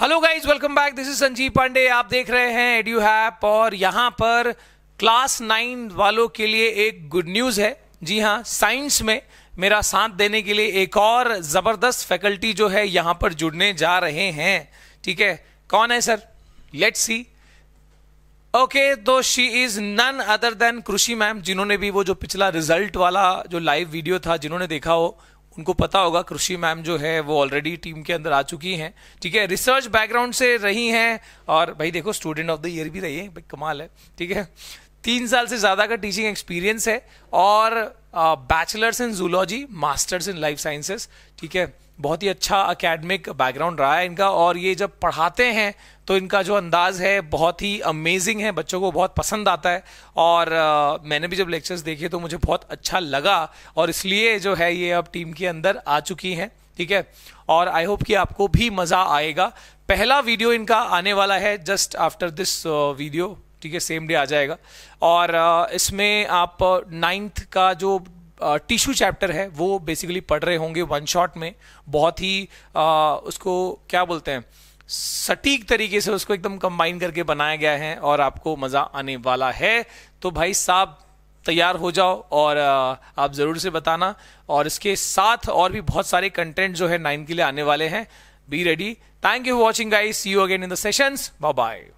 hello guys welcome back this is Sanjeev Pandey आप देख रहे हैं एडियो हैप और यहाँ पर क्लास नाइन वालों के लिए एक गुड न्यूज़ है जी हाँ साइंस में मेरा साथ देने के लिए एक और ज़बरदस्त फैकल्टी जो है यहाँ पर जुड़ने जा रहे हैं ठीक है कौन है सर लेट्स सी ओके तो she is none other than Krishi ma'am जिन्होंने भी वो जो पिछला रिजल्ट वाला जो लाइव वीडियो था जिन्होंने देखा हो उनको पता होगा कृषि मैम जो है वो ऑलरेडी टीम के अंदर आ चुकी हैं ठीक है रिसर्च बैकग्राउंड से रही हैं और भाई देखो स्टूडेंट ऑफ द ईयर भी रही है भाई कमाल है ठीक है तीन साल से ज़्यादा का टीचिंग एक्सपीरियंस है और bachelors in zoology masters in life sciences ठीक है बहुत ही अच्छा अकेडमिक बैकग्राउंड रहा है इनका और ये जब पढ़ाते हैं तो इनका जो अंदाज़ है बहुत ही अमेजिंग है बच्चों को बहुत पसंद आता है और आ, मैंने भी जब लेक्चर्स देखे तो मुझे बहुत अच्छा लगा और इसलिए जो है ये अब टीम के अंदर आ चुकी हैं ठीक है और आई होप कि आपको भी मज़ा आएगा पहला वीडियो इनका आने वाला है जस्ट आफ्टर दिस वीडियो ठीक है सेम डे आ जाएगा और इसमें आप नाइन्थ का जो टिश्यू चैप्टर है वो बेसिकली पढ़ रहे होंगे वन शॉट में बहुत ही आ, उसको क्या बोलते हैं सटीक तरीके से उसको एकदम कंबाइन करके बनाया गया है और आपको मज़ा आने वाला है तो भाई साहब तैयार हो जाओ और आप ज़रूर से बताना और इसके साथ और भी बहुत सारे कंटेंट जो है नाइन के लिए आने वाले हैं be ready thank you for watching guys see you again in the sessions bye bye